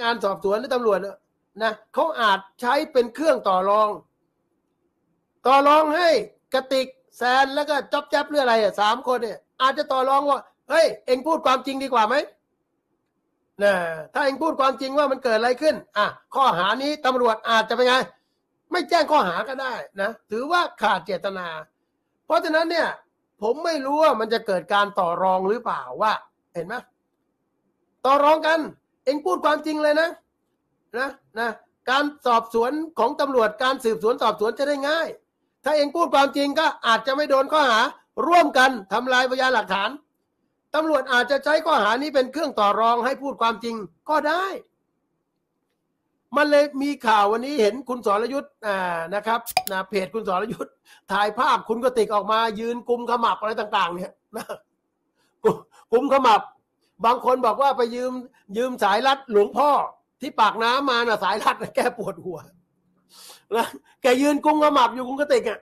งานสอบสวนหรือตำรวจนะเขาอาจใช้เป็นเครื่องต่อรอง ต่อรองให้กติกแซน แล้วก็จ๊อบแจ๊บเรื่องอะไรอ่ะสามคนเนี่ย อาจจะต่อรองว่าเฮ้ยเองพูดความจริงดีกว่าไหมนะถ้าเองพูดความจริงว่ามันเกิดอะไรขึ้น อ่ะ ข้อหานี้ตำรวจอาจจะเป็นไงไม่แจ้งข้อหาก็ได้นะถือว่าขาดเจตนา เพราะฉะนั้นเนี่ย ผมไม่รู้ว่ามันจะเกิดการต่อรองหรือเปล่าว่า เห็นไหมต่อรองกันเองพูดความจริงเลยนะนะนะการสอบสวนของตำรวจ การสืบสวนสอบสวนจะได้ง่าย ถ้าเองพูดความจริงก็อาจจะไม่โดนข้อหา ร่วมกันทำลายพยานหลักฐานตำรวจอาจจะใช้ข้อหานี้เป็นเครื่องต่อรองให้พูดความจริงก็ได้ มันเลยมีข่าววันนี้เห็นคุณสรยุทธ์นะครับนะเพจคุณสรยุทธ์ถ่ายภาพคุณกติกออกมา ยืนกุมขมับอะไรต่าง ๆ เนี่ยกุมขมับบางคนบอกว่าไปยืมยืมสายรัดหลวงพ่อที่ปากน้ำมาน่ะสายรัดแกปวดหัวนะแกยืนกุ้งกระหมับอยู่กุ้งกระติกอ่ะ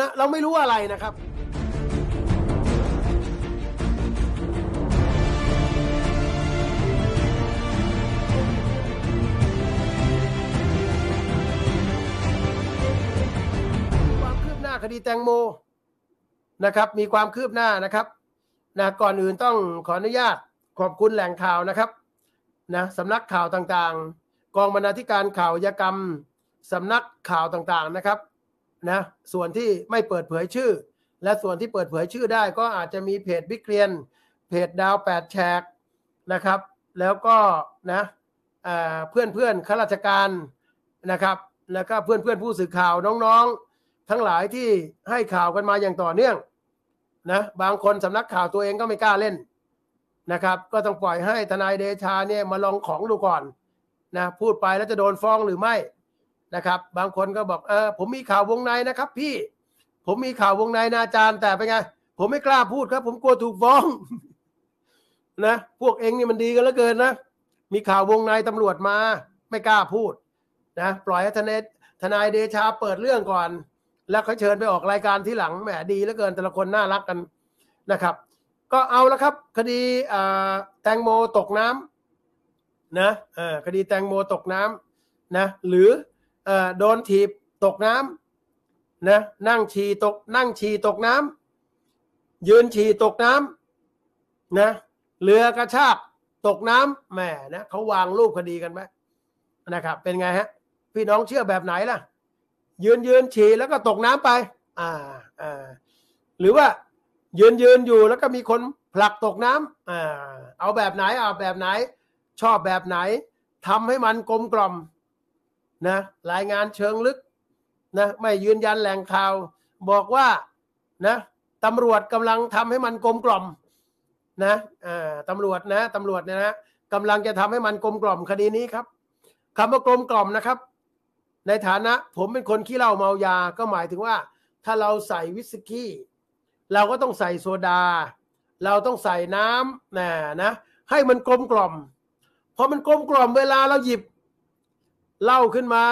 นะเราไม่รู้อะไรนะครับ ความคืบหน้าคดีแตงโมนะครับ มีความคืบหน้านะครับนะก่อนอื่นต้องขออนุญาตขอบคุณแหล่งข่าวนะครับนะสำนักข่าวต่างๆ กองบรรณาธิการข่าวยกรรม สำนักข่าวต่างๆนะครับนะส่วนที่ไม่เปิดเผยชื่อ และส่วนที่เปิดเผยชื่อได้ก็อาจจะมีเพจบิ๊กเรียนเพจดาวแปดแชกนะครับแล้วก็นะเพื่อนเพื่อนข้าราชการนะครับแล้วก็เพื่อนเพื่อนผู้สื่อข่าวน้องๆ ทั้งหลายที่ให้ข่าวกันมาอย่างต่อเนื่องนะบางคนสำนักข่าวตัวเองก็ไม่กล้าเล่น นะครับ ก็ต้องปล่อยให้ทนายเดชาเนี่ยมาลองของดูก่อน นะ พูดไปแล้วจะโดนฟ้องหรือไม่นะครับ บางคนก็บอกเออผมมีข่าววงในนะครับ พี่ ผมมีข่าววงในนะอาจารย์แต่เป็นไงผมไม่กล้าพูดครับ ผมกลัวถูกฟ้อง นะ พวกเองนี่มันดีกันเหลือเกินนะมีข่าววงในตำรวจมา ไม่กล้าพูด นะปล่อยให้ทนายทนายเดชาเปิดเรื่องก่อนแล้วเขาเชิญไปออกรายการที่หลังแหมดีเหลือเกินแต่ละคนน่ารักกันนะครับ ก็เอาละครับ คดีแตงโมตกน้ำนะคดีแตงโมตกน้ำนะ หรือโดนถีบตกน้ำนะนั่งฉี่ตกนั่งฉี่ตกน้ำยืนฉี่ตกน้ำนะเรือกระชากตกน้ำแหมนะเขาวางรูปคดีกันไหมนะครับ เป็นไงฮะพี่น้องเชื่อแบบไหนล่ะยืนยืนฉี่แล้วก็ตกน้ำไป อ่า อ่า หรือว่ายืนยืนอยู่แล้วก็มีคนผลักตกน้ำอ่า เอาแบบไหนเอาแบบไหน ชอบแบบไหน ทำให้มันกลมกล่อม นะ รายงานเชิงลึก นะ ไม่ยืนยันแหล่งข่าว บอกว่า นะตำรวจกำลังทำให้มันกลมกล่อม นะตำรวจนะตำรวจเนี่ยนะกำลังจะทำให้มันกลมกล่อมคดีนี้ครับ คำว่ากลมกล่อมนะครับในฐานะผมเป็นคนขี้เหล้าเมายา ก็หมายถึงว่า ถ้าเราใส่วิสกี้เราก็ต้องใส่โซดา เราต้องใส่น้ำนะนะ ให้มันกลมกล่อมพอมันกลมกล่อมเวลา เราหยิบเหล้าขึ้นมา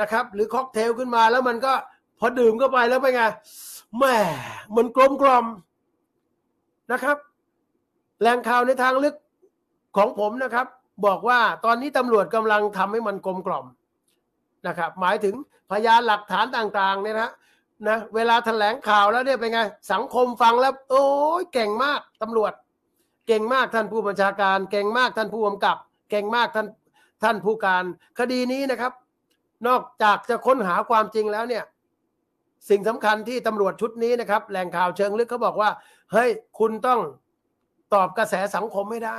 นะครับ หรือค็อกเทลขึ้นมาแล้วมันก็พอดื่มเข้าไปแล้วไปไงแหมมันกลมกล่อมนะครับแหล่งข่าวในทางลึกของผมนะครับ บอกว่าตอนนี้ตำรวจกำลังทำให้มันกลมกล่อมนะครับหมายถึงพยานหลักฐานต่าง ๆ เนี่ยนะนะเวลาแถลงข่าวแล้วเนี่ยเป็นไง สังคมฟังแล้ว โอ้ยเก่งมากตำรวจ เก่งมากท่านผู้บัญชาการ เก่งมากท่านผู้กำกับ เก่งมากท่านท่านผู้การ คดีนี้นะครับ นอกจากจะค้นหาความจริงแล้วเนี่ย สิ่งสำคัญที่ตำรวจชุดนี้นะครับแหล่งข่าวเชิงลึกเขาบอกว่าเฮ้ยคุณต้องตอบกระแสสังคมไม่ได้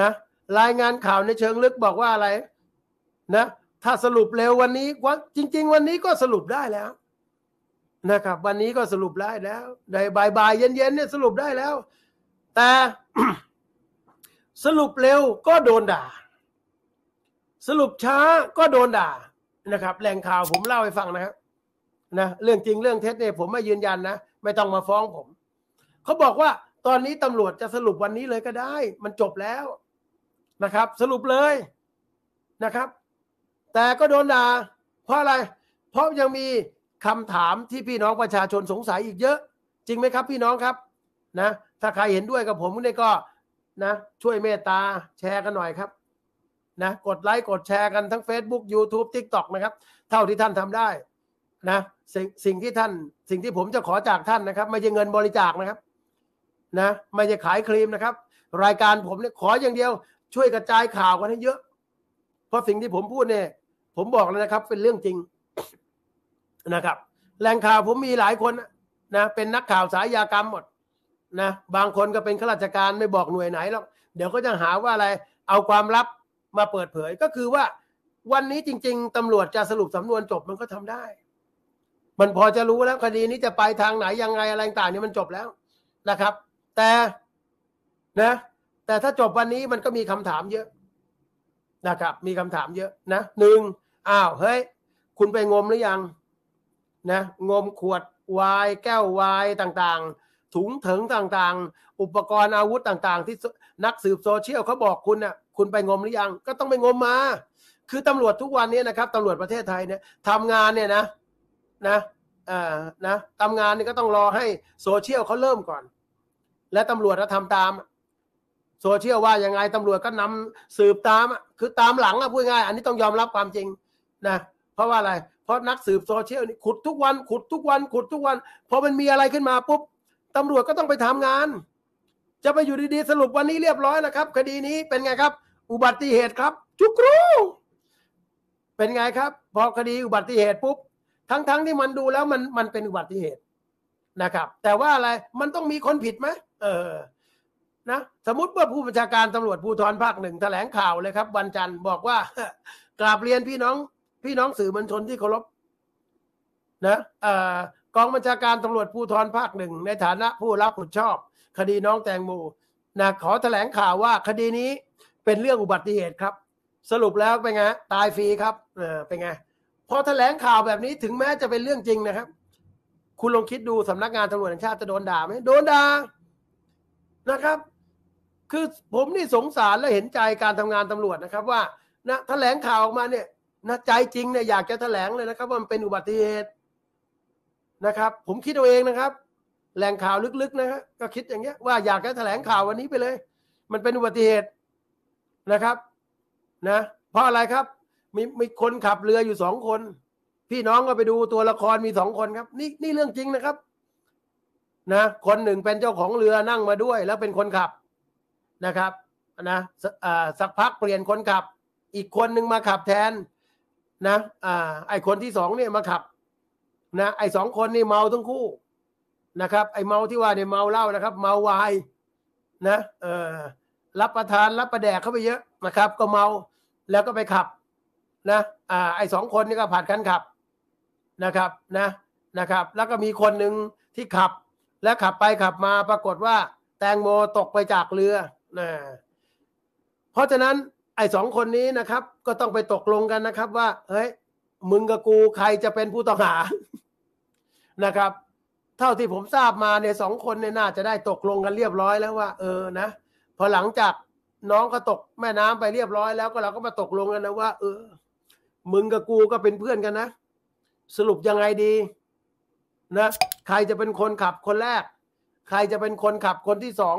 นะ รายงานข่าวในเชิงลึกบอกว่าอะไร นะถ้าสรุปเร็ววันนี้วันจริงๆ วันนี้ก็สรุปได้แล้ว นะครับ วันนี้ก็สรุปได้แล้วในบ่ายๆเย็นๆเนี่ยสรุปได้แล้ว แต่ สรุปเร็วก็โดนด่า สรุปช้าก็โดนด่านะครับแหล่งข่าวผมเล่าให้ฟังนะครับนะเรื่องจริงเรื่องเท็จเนี่ยผมไม่ยืนยันนะไม่ต้องมาฟ้องผม เขาบอกว่าตอนนี้ตำรวจจะสรุปวันนี้เลยก็ได้ มันจบแล้วนะครับ สรุปเลยนะครับแต่ก็โดนด่าเพราะอะไร เพราะยังมีคำถามที่พี่น้องประชาชนสงสัยอีกเยอะ จริงไหมครับพี่น้องครับ นะ ถ้าใครเห็นด้วยกับผมนี่ก็นะ ช่วยเมตตาแชร์กันหน่อยครับ นะกดไลค์ กดแชร์กันทั้ง Facebook YouTube TikTok นะครับ เท่าที่ท่านทำได้ นะสสิ่งที่ท่าน สิ่งที่ผมจะขอจากท่านนะครับ ไม่ใช่เงินบริจาคนะครับ นะไม่ใช่ขายครีมนะครับ รายการผมเนี่ยขออย่างเดียวช่วยกระจายข่าวกันให้เยอะ เพราะสิ่งที่ผมพูดเนี่ยผมบอกเลยนะครับ เป็นเรื่องจริงนะครับแหล่งข่าวผมมีหลายคนนะเป็นนักข่าวสายยากรรมหมดนะบางคนก็เป็นข้าราชการไม่บอกหน่วยไหนหรอกเดี๋ยวก็จะหาว่าอะไร เอาความลับมาเปิดเผย ก็คือว่าวันนี้จริง ๆตำรวจจะสรุปสำนวนจบมันก็ทำได้ มันพอจะรู้แล้วคดีนี้จะไปทางไหน ยังไงอะไรต่างนี่มันจบแล้วนะครับ แต่นะ แต่ถ้าจบวันนี้มันก็มีคำถาม เยอะ นะครับ มีคำถามเยอะ นะหนึ่งอ้าว เฮ้ยคุณไปงมหรือยัง นะ งมขวดวายแก้ววายต่างๆ ถุงถึงต่างๆ อุปกรณ์อาวุธต่าง ๆ ที่นักสืบโซเชียลเขาบอกคุณนะ่ะ คุณไปงมหรือยังก็ต้องไปงมมา คือตำรวจทุกวันนี้นะครับตำรวจประเทศไทยเนี่ยทำงานเนี่ยนะ นะอ่านะทำงานนี่ก็ต้องรอให้โซเชียลเขาเริ่มก่อน และตำรวจจะทำตามโซเชียลว่ายังไงตำรวจก็นำสืบตามคือตามหลังอะพูดง่ายอันนี้ต้องยอมรับความจริงนะเพราะว่าอะไร เพราะนักสืบโซเชียลนี่ขุดทุกวัน ขุดทุกวัน ขุดทุกวันพอมันมีอะไรขึ้นมาปุ๊บตำรวจก็ต้องไปทำงาน จะไปอยู่ดีๆสรุปวันนี้เรียบร้อยแล้วครับคดีนี้เป็นไงครับ อุบัติเหตุครับจุกรู เป็นไงครับพอคดีอุบัติเหตุปุ๊บทั้งๆทที่มันดูแล้ว มันมันเป็นอุบัติเหตุนะครับ แต่ว่าอะไร มันต้องมีคนผิดไหมเออ นะสมมติว่าผู้บัญชาการตำรวจภูธรภาคหนึ่งแถลงข่าวเลยครับวันจันทร์บอกว่ากราบเรียนพี่น้องพี่น้องสื่อมวลชนที่เคารพนะกองบัญชาการตำรวจภูธรภาคหนึ่งในฐานะผู้รับผิดชอบคดีน้องแตงโมนะ ขอถแถลงข่าวว่าคดีนี้เป็นเรื่องอุบัติเหตุครับ สรุปแล้วเป็นไงตายฟรีครับ เออเป็นไงพอถแถลงข่าวแบบนี้ถึงแม้จะเป็นเรื่องจริงนะครับ คุณลองคิดดูสำนักงานตำรวจแห่งชาติจะโดนด่าไหมโดนด่านะครับ คือผมนี่สงสารและเห็นใจการทำงานตำรวจนะครับ ว่านะแถลงข่าวออกมาเนี่ยนะใจจริงเนี่ยอยากจะแถลงเลยนะครับ ว่ามันเป็นอุบัติเหตุนะครับ ผมคิดเอาเองนะครับแหล่งข่าวลึกๆนะฮะก็คิดอย่างเงี้ยว่าอยากจะแถลงข่าววันนี้ไปเลย มันเป็นอุบัติเหตุนะครับ นะเพราะอะไรครับ มีมีคนขับเรืออยู่สองคน พี่น้องก็ไปดูตัวละครมีสองคนครับ นี่นี่เรื่องจริงนะครับ นะ คนหนึ่งเป็นเจ้าของเรือนั่งมาด้วย แล้วเป็นคนขับนะครับนะสักพักเปลี่ยนคนขับ อีกคนหนึ่งมาขับแทนนะ อ่า ไอคนที่สองเนี่ยมาขับ นะ ไอสองคนนี่เมาทั้งคู่ นะครับ ไอเมาที่ว่าเนี่ยเมาเหล้านะครับ เมาวาย นะ เออรับประทานรับประแดกเข้าไปเยอะนะครับ ก็เมา แล้วก็ไปขับ นะ อ่า ไอสองคนนี่ก็ผ่านกันขับ นะครับ นะ นะครับ แล้วก็มีคนหนึ่งที่ขับ และขับไปขับมา ปรากฏว่า แตงโมตกไปจากเรือ นะ เพราะฉะนั้นไอ้สองคนนี้นะครับ ก็ต้องไปตกลงกันนะครับ ว่าเฮ้ย มึงกับกู ใครจะเป็นผู้ต้องหา นะครับ เท่าที่ผมทราบมาในสองคนเนี่ยน่าจะได้ตกลงกันเรียบร้อยแล้วว่า เออนะพอหลังจากน้องก็ตกแม่น้ำไปเรียบร้อยแล้วก็เราก็มาตกลงกันนะว่าเออ มึงกับกูก็เป็นเพื่อนกันนะ สรุปยังไงดีนะใครจะเป็นคนขับคนแรก ใครจะเป็นคนขับคนที่สอง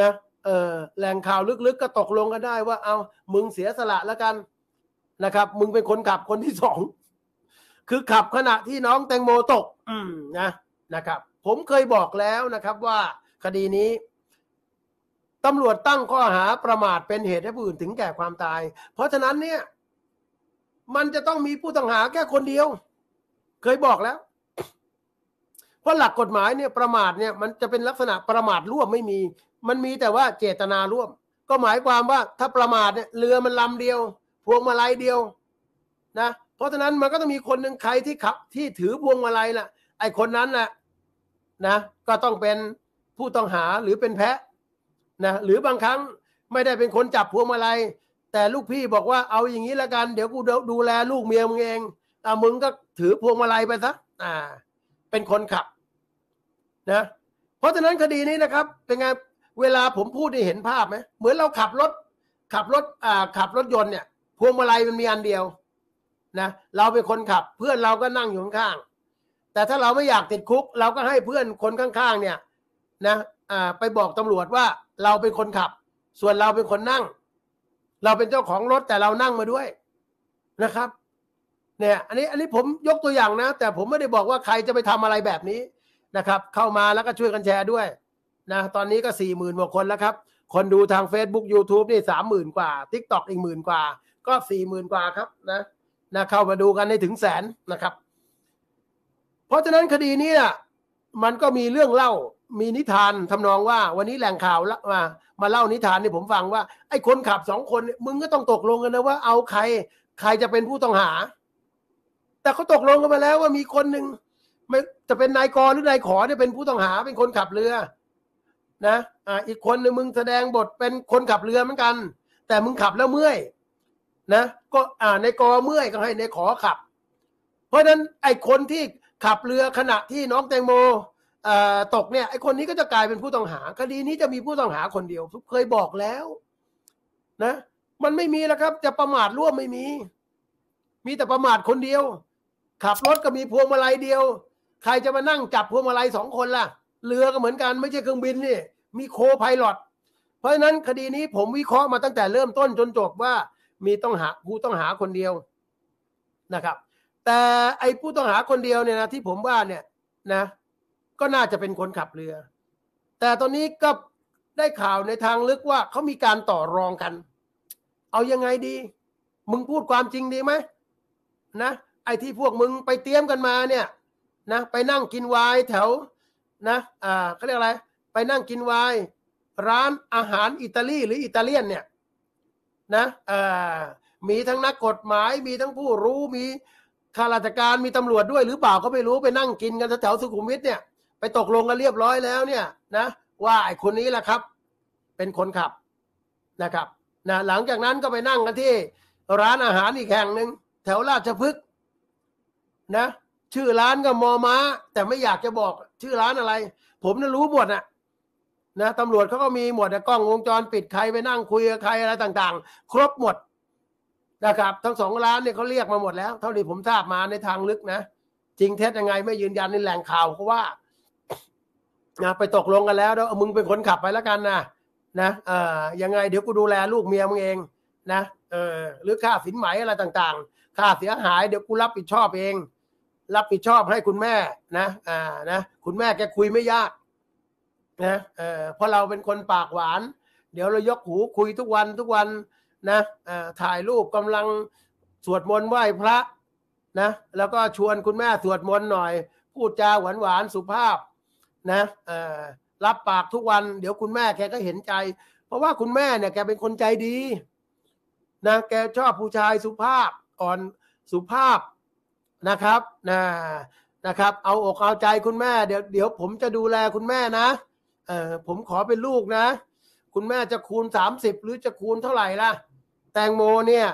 นะเออแหล่งข่าวลึกๆก็ตกลงกันได้ว่าเอา มึงเสียสละแล้วกันนะครับ มึงเป็นคนขับคนที่สอง คือขับขณะที่น้องแตงโมตก อืมนะนะครับ ผมเคยบอกแล้วนะครับ ว่า คดีนี้ตำรวจตั้งข้อหาประมาทเป็นเหตุให้ผู้อื่นถึงแก่ความตาย เพราะฉะนั้นเนี่ย มันจะต้องมีผู้ต้องหาแค่คนเดียว เคยบอกแล้ว เพราะหลักกฎหมายเนี่ยประมาทเนี่ย มันจะเป็นลักษณะประมาทร่วมไม่มีมันมีแต่ว่าเจตนาร่วม ก็หมายความว่าถ้าประมาทเนี่ยเรือมัน ลำเดียว พวงมาลัยเดียวนะเพราะฉะนั้นมันก็ต้องมีคนหนึ่งใครที่ขับที่ถือพวงมาลัยล่ะ ไอคนนั้นแหละนะก็ต้องเป็นผู้ต้องหาหรือเป็นแพะนะหรือบางครั้งไม่ได้เป็นคนจับพวงมาลัยแต่ลูกพี่บอกว่าเอาอย่างนี้ละกัน เดี๋ยวกูดูแลลูกเมียมึงเองอ่มึงก็ถือพวงมาลัยไปซะอ่า เป็นคนขับ นะ เพราะฉะนั้นคดีนี้นะครับเป็นไงเวลาผมพูดได้เห็นภาพไหมเหมือนเราขับรถ ขับรถอ่าขับรถยนต์เนี่ยพวงมาลัยมันมีอันเดียว นะเราเป็นคนขับเพื่อนเราก็นั่งอยู่ข้างๆแต่ถ้าเราไม่อยากติดคุก เราก็ให้เพื่อนคนข้างๆเนี่ย นะอ่าไปบอกตำรวจว่าเราเป็นคนขับ ส่วนเราเป็นคนนั่ง เราเป็นเจ้าของรถแต่เรานั่งมาด้วยนะครับ เนี่ย อันนี้อันนี้ผมยกตัวอย่างนะ แต่ผมไม่ได้บอกว่าใครจะไปทำอะไรแบบนี้นะครับ เข้ามาแล้วก็ช่วยกันแชร์ด้วยนะตอนนี้ก็สี่หมื่นกว่าคนแล้วครับ คนดูทาง Facebook YouTube นี่สามหมื่นกว่า t i k t o กอีกหมื่นกว่าก็สี่หมื่นกว่าครับ นะนะเข้ามาดูกันได้ถึงแสนนะครับ เพราะฉะนั้นคดีนี้นะมันก็มีเรื่องเล่ามีนิทานทำนองว่าวันนี้แหล่งข่าวมามาเล่านิทานให้ผมฟังว่าไอ้คนขับสองคนมึงก็ต้องตกลงกันนะว่าเอาใครใครจะเป็นผู้ต้องหา แต่เขาตกลงกันมาแล้วว่ามีคนหนึ่งไม่จะเป็นนายกรหรือนายขอเนี่ยเป็นผู้ต้องหาเป็นคนขับเรือนะ อ่า อีกคนนึงมึงแสดงบทเป็นคนขับเรือเหมือนกัน แต่มึงขับแล้วเมื่อยนะ ก็ อ่า ในกอเมื่อยก็ให้ในขอขับ เพราะฉะนั้นไอ้คนที่ขับเรือขณะที่น้องแตงโมตกเนี่ย ไอ้คนนี้ก็จะกลายเป็นผู้ต้องหา คดีนี้จะมีผู้ต้องหาคนเดียวเคยบอกแล้วนะ มันไม่มีแล้วครับ จะประมาทร่วมไม่มี มีแต่ประมาทคนเดียว ขับรถก็มีพวงมาลัยเดียว ใครจะมานั่งจับพวงมาลัยสองคนล่ะเรือก็เหมือนกันไม่ใช่เครื่องบินนี่มีโคพายลอตเพราะฉะนั้นคดีนี้ผมวิเคราะห์มาตั้งแต่เริ่มต้นจนจบว่า มีต้องหาผู้ต้องหาคนเดียวนะครับ แต่ไอ้ผู้ต้องหาคนเดียวเนี่ยนะที่ผมว่าเนี่ยนะ ก็น่าจะเป็นคนขับเรือ แต่ตอนนี้ก็ได้ข่าวในทางลึกว่าเขามีการต่อรองกัน เอายังไงดี มึงพูดความจริงดีไหมนะไอ้ ที่พวกมึงไปเตรียมกันมาเนี่ย นะไปนั่งกินวายแถวนะ อ่าเขาเรียกอะไร ไปนั่งกินไวน์ร้านอาหารอิตาลีหรืออิตาเลียนเนี่ยนะ อ่า มีทั้งนักกฎหมาย มีทั้งผู้รู้ มีข้าราชการ มีตำรวจด้วย หรือเปล่าก็ไม่รู้ไปนั่งกินกันแถวสุขุมวิทเนี่ยไปตกลงกันเรียบร้อยแล้วเนี่ย นะว่าไอ้คนนี้แหละครับ เป็นคนขับนะครับนะหลังจากนั้นก็ไปนั่งกันที่ ร้านอาหารอีกแห่งหนึ่งแถวราชพฤกษ์นะชื่อร้านก็มอม้า แต่ไม่อยากจะบอกชื่อร้านอะไร ผมเนี่ยรู้หมดนะนะตำรวจเขาก็มีหมดกล้องวงจรปิดใครไปนั่งคุยกับใครอะไรต่างๆ ครบหมดนะครับทั้งสองร้านเนี่ยเขาเรียกมาหมดแล้ว เท่าที่ผมทราบมาในทางลึกนะจริงเท็จยังไงไม่ยืนยันในแหล่งข่าวเพราะว่านะไปตกลงกันแล้วี๋้วมึงเป็นคนขับไปแล้วกันนะนะเออยังไง เดี๋ยวกูดูแลลูกเมียมึงเองนะเออ หรือค่าสินไหมอะไรต่างๆค่าเสียหายเดี๋ยวกูรับผิดชอบเองรับผิดชอบให้คุณแม่นะ อ่านะ คุณแม่แกคุยไม่ยากนะ เออเพราะเราเป็นคนปากหวาน เดี๋ยวเรายกหูคุยทุกวันทุกวันนะอ่าถ่ายรูปกำลังสวดมนต์ไหว้พระ นะ แล้วก็ชวนคุณแม่สวดมนต์หน่อย พูดจาหวานหวานสุภาพ นะเออรับปากทุกวัน เดี๋ยวคุณแม่แกก็เห็นใจ เพราะว่าคุณแม่เนี่ยแกเป็นคนใจดีนะ แกชอบผู้ชายสุภาพอ่อนสุภาพนะครับนะนะครับ เอาอกเอาใจคุณแม่ เดี๋ยวเดี๋ยวผมจะดูแลคุณแม่นะเออผมขอเป็นลูกนะ คุณแม่จะคูณ 30 หรือจะคูณเท่าไหร่ล่ะ แตงโมเนี่ย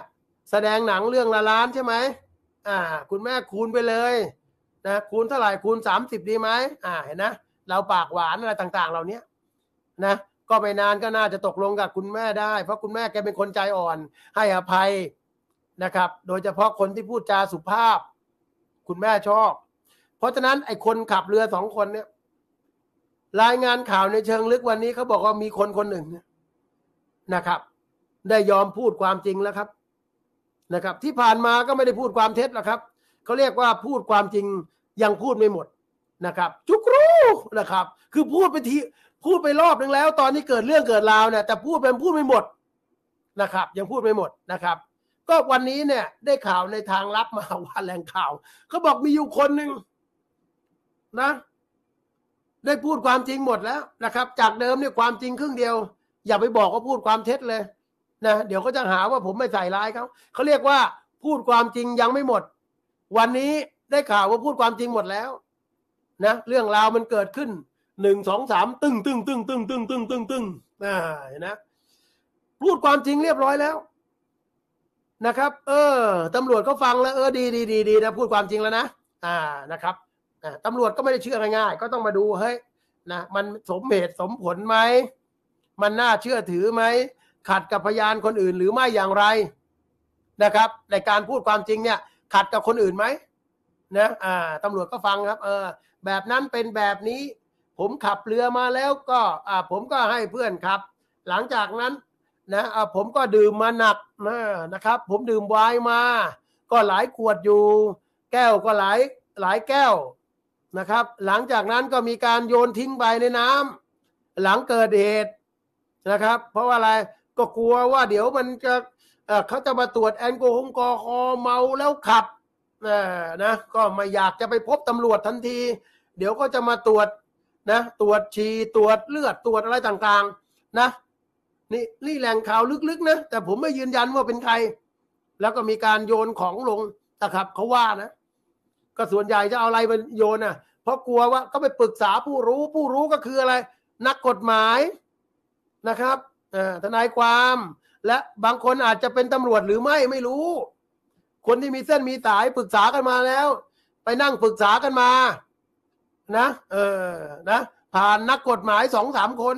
แสดงหนังเรื่องละล้านใช่ไหม อ่า คุณแม่คูณไปเลยนะคูณเท่าไหร่ คูณ 30 ดีไหมอ่า เห็นนะ เราปากหวานอะไรต่าง ๆเหล่านี้นะ ก็ไม่นานก็น่าจะตกลงกับคุณแม่ได้ เพราะคุณแม่แกเป็นคนใจอ่อน ให้อภัยนะครับ โดยเฉพาะคนที่พูดจาสุภาพคุณแม่ชอบ เพราะฉะนั้นไอ้คนขับเรือสองคนเนี่ย รายงานข่าวในเชิงลึกวันนี้เขาบอกว่ามีคนคนหนึ่งนะครับ ได้ยอมพูดความจริงแล้วครับ นะครับ ที่ผ่านมาก็ไม่ได้พูดความเท็จหรอกครับเขาเรียกว่าพูดความจริงยังพูดไม่หมดนะครับจุกรูนะครับ คือพูดไปทีพูดไปรอบนึงแล้ว ตอนนี้เกิดเรื่องเกิดราวเนี่ย แต่พูดไปพูดไม่หมดนะครับ ยังพูดไม่หมดนะครับก็วันนี้เนี่ยได้ข่าวในทางลับมาว่าแหล่งข่าวเขาบอกมีอยู่คนหนึ่งนะ ได้พูดความจริงหมดแล้วนะครับ จากเดิมเนี่ยความจริงครึ่งเดียว อย่าไปบอกว่าพูดความเท็จเลยนะเดี๋ยวก็จะหาว่าผมไม่ใส่ร้ายเขาเขาเรียกว่า พูดความจริงยังไม่หมด วันนี้ได้ข่าวว่าพูดความจริงหมดแล้ว นะเรื่องราวมันเกิดขึ้นหนึ่งสองสามตึ้งตึ้งตึ้งตึ้งตึ้งตึ้งตึ้งตึ้งนะนะพูดความจริงเรียบร้อยแล้วนะครับเออ ตำรวจก็ฟังแล้วเออดีดีดีดีนะพูดความจริงแล้วนะอ่านะครับตำรวจก็ไม่ได้เชื่อ ง่ายๆก็ต้องมาดูเฮ้ยนะมันสมเหตุสมผลไหมมันน่าเชื่อถือไหมขัดกับพยานคนอื่น หรือไม่อย่างไร นะครับ ในการพูดความจริง เนี่ย ขัดกับคนอื่นไหมนะอ่าตำรวจก็ฟังครับ เออ แบบนั้นเป็นแบบนี้ ผมขับเรือมาแล้วก็ อ่า ผมก็ให้เพื่อนครับ หลังจากนั้นนะผมก็ดื่มมาหนักนะนะครับ ผมดื่มไวน์มา ก็หลายขวดอยู่ แก้วก็หลายหลายแก้วนะครับ หลังจากนั้นก็มีการโยนทิ้งไปในน้ำ หลังเกิดเหตุนะครับ เพราะว่าอะไรก็กลัวว่าเดี๋ยวมันจะเขาจะมาตรวจแอลกอฮอล์คอเมาแล้วขับนะก็ไม่อยากจะไปพบตำรวจทันที เดี๋ยวก็จะมาตรวจนะตรวจชีตรวจเลือดตรวจอะไรต่างๆ นะนี่นี่แหล่งข่าวลึกๆนะแต่ผมไม่ยืนยันว่าเป็นใคร แล้วก็มีการโยนของลงนะครับ เขาว่านะก็ส่วนใหญ่จะเอาอะไรมาโยนอ่ะ เพราะกลัวว่าก็ไปปรึกษาผู้รู้ ผู้รู้ก็คืออะไร นักกฎหมายนะครับทนายความ และบางคนอาจจะเป็นตำรวจหรือไม่ไม่รู้ คนที่มีเส้นมีสายปรึกษากันมาแล้ว ไปนั่งปรึกษากันมา นะเออนะผ่านนักกฎหมายสองสามคน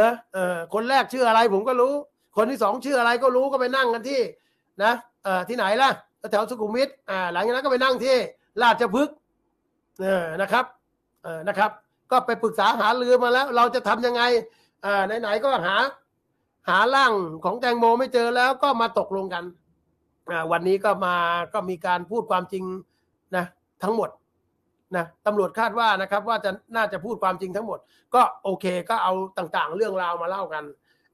นะเออคนแรกชื่ออะไรผมก็รู้ คนที่สองชื่ออะไรก็รู้ก็ไปนั่งกันที่ นะ เออที่ไหนล่ะแถวสุขุมวิทอ่าหลังจากนั้นก็ไปนั่งที่ ราชพฤกษ์เออนะครับเออนะครับ ก็ไปปรึกษาหารือมาแล้ว เราจะทํำยังไงอ่าไหนๆก็หา หาร่างของแตงโมไม่เจอแล้วก็มาตกลงกันอ่าวันนี้ก็มาก็มีการพูดความจริงนะ ทั้งหมดนะตำรวจคาดว่านะครับว่าจะน่าจะพูดความจริงทั้งหมด ก็โอเคก็เอาต่างๆ เรื่องราวมาเล่ากัน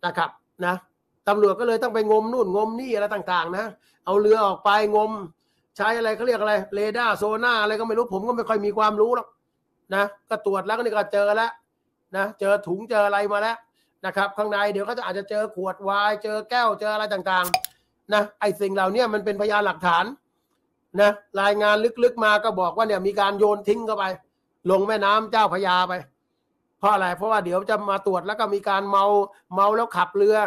นะครับนะตำรวจก็เลยต้องไปงมนู่นงมนี่อะไรต่างๆนะ เอาเรือออกไปงม ใช้อะไรเขาเรียกอะไรเรดาร์โซน่าอะไรก็ไม่รู้ผมก็ไม่ค่อยมีความรู้หรอกนะก็ตรวจแล้วก็นี่ก็เจอแล้วนะเจอถุงเจออะไรมาแล้วนะครับข้างในเดี๋ยวก็จะอาจจะเจอขวดวายเจอแก้วเจออะไรต่างๆนะไอ้สิ่งเหล่านี้มันเป็นพยานหลักฐานนะรายงานลึกๆมาก็บอกว่าเนี่ยมีการโยนทิ้งเข้าไป ลงแม่น้ำเจ้าพยาไป เพราะอะไรเพราะว่าเดี๋ยวจะมาตรวจแล้วก็มีการเมาเมาแล้วขับเรือ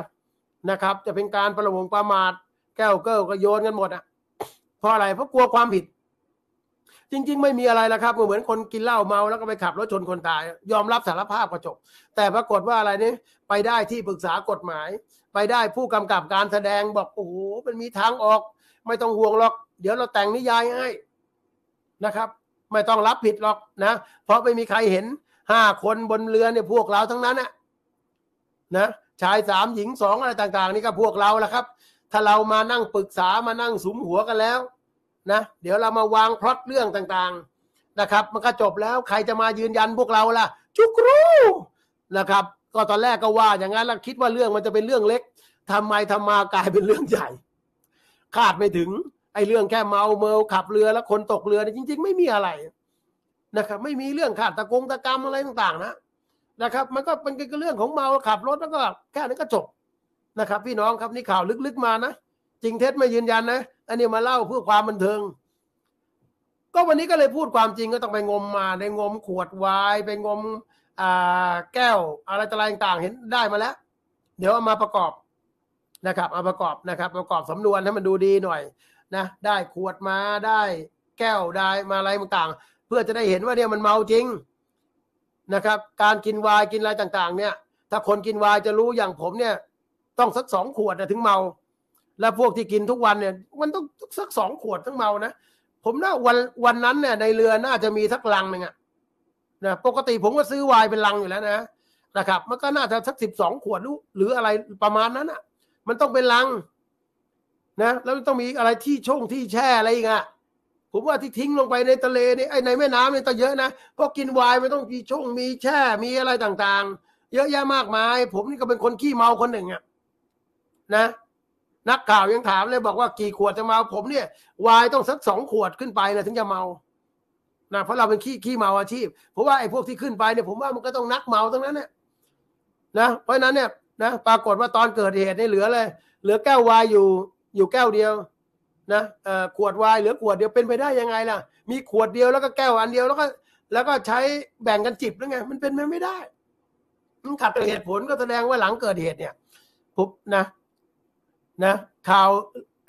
นะครับ จะเป็นการประมงประมาทแก้วเกิลก็โยนกันหมดอ่ะเพราะอะไรเพราะกลัวความผิด จริงๆไม่มีอะไรแล้วครับเหมือนคนกินเหล้าเมาแล้วก็ไปขับรถชนคนตาย ยอมรับสารภาพก็จบ แต่ปรากฏว่าอะไรนี่ไปได้ที่ปรึกษากฎหมาย ไปได้ผู้กำกับการแสดงบอกโอ้โหมันมีทางออกไม่ต้องห่วงหรอกเดี๋ยวเราแต่งนิยายให้นะครับ ไม่ต้องรับผิดหรอกนะ เพราะไม่มีใครเห็นห้าคนบนเรือเนี่ยพวกเราทั้งนั้นอะนะชายสามหญิงสองอะไรต่างๆนี่ก็พวกเราและครับ ถ้าเรามานั่งปรึกษามานั่งสุมหัวกันแล้วนะเดี๋ยวเรามาวางพล็อตเรื่องต่างๆนะครับ มันก็จบแล้วใครจะมายืนยันพวกเราล่ะจุกรูนะครับ ก็ตอนแรกก็ว่าอย่างนั้นเราคิดว่าเรื่องมันจะเป็นเรื่องเล็ก ทำไมทำมากลายเป็นเรื่องใหญ่คาดไม่ถึงไอ้เรื่องแค่เมาเมาขับเรือแล้วคนตกเรือเนี่ยจริงๆ ไม่มีอะไรนะครับ ไม่มีเรื่องขาดตะกงตะกรรมอะไรต่างๆนะนะครับ มันก็เป็นเรื่องของเมาขับรถแล้วก็แค่นั้นก็จบนะครับ พี่น้องครับนี่ข่าวลึกๆมานะจริงเท็จไม่ยืนยันนะอันนี้มาเล่าเพื่อความบันเทิงก็วันนี้ก็เลยพูดความจริงก็ต้องไปงมมาในงมขวดวายไปงมแก้วอะไรต่างต่างเห็นได้มาแล้ว เดี๋ยวเอามาประกอบนะครับเอาประกอบนะครับ ประกอบสำนวนให้มันดูดีหน่อยนะได้ขวดมาได้แก้วได้มาอะไรต่างๆ เพื่อจะได้เห็นว่าเนี่ย มันเมาจริงนะครับ การกินวายกินอะไรต่างๆ เนี่ย ถ้าคนกินวายจะรู้อย่างผมเนี่ย ต้องสักสองขวดนะถึงเมา และพวกที่กินทุกวันเนี่ย มันต้องสักสองขวดทั้งเมานะผมน่าวันวันนั้นเนี่ย ในเรือน่าจะมีสักลังหนึ่งอะนะปกติผมก็ซื้อวายเป็นลังอยู่แล้วนะนะครับ มันก็น่าจะสักสิบสองขวด หรืออะไรประมาณนั้นอะมันต้องเป็นลังนะแล้วต้องมีอะไรที่ช่องที่แช่อะไรอีกอะผมว่าที่ทิ้งลงไปในทะเลนี่ไอในแม่น้ำนี่ต้องเยอะนะเพราะกินวายมันต้องมีช่องมีแช่มีอะไรต่างๆ เยอะแยะมากมาย ผมนี่ก็เป็นคนขี้เมาคนหนึ่งอะนะ นักข่าวยังถามเลยบอกว่ากี่ขวดจะเมา ผมเนี่ยวายต้องสักสองขวดขึ้นไปนะถึงจะเมานะเพราะเราเป็นขี้ขี้เมาอาชีพเพราะว่าไอ้พวกที่ขึ้นไปเนี่ยผมว่ามันก็ต้องนักเมาทั้งนั้นเนี่ยนะเพราะนั้นเนี่ยนะปรากฏว่าตอนเกิดเหตุเนี่ยเหลือเลย เหลือแก้ววายอยู่อยู่แก้วเดียว นะขวดวายเหลือขวดเดียวเป็นไปได้ยังไงล่ะ มีขวดเดียวแล้วก็แก้วอันเดียวแล้วก็ แล้วก็ใช้แบ่งกันจิบแล้วไงมันเป็นไปไม่ได้มันขัดต่อเหตุผลก็แสดงว่าหลังเกิดเหตุเนี่ยปุ๊บนะนะข่าว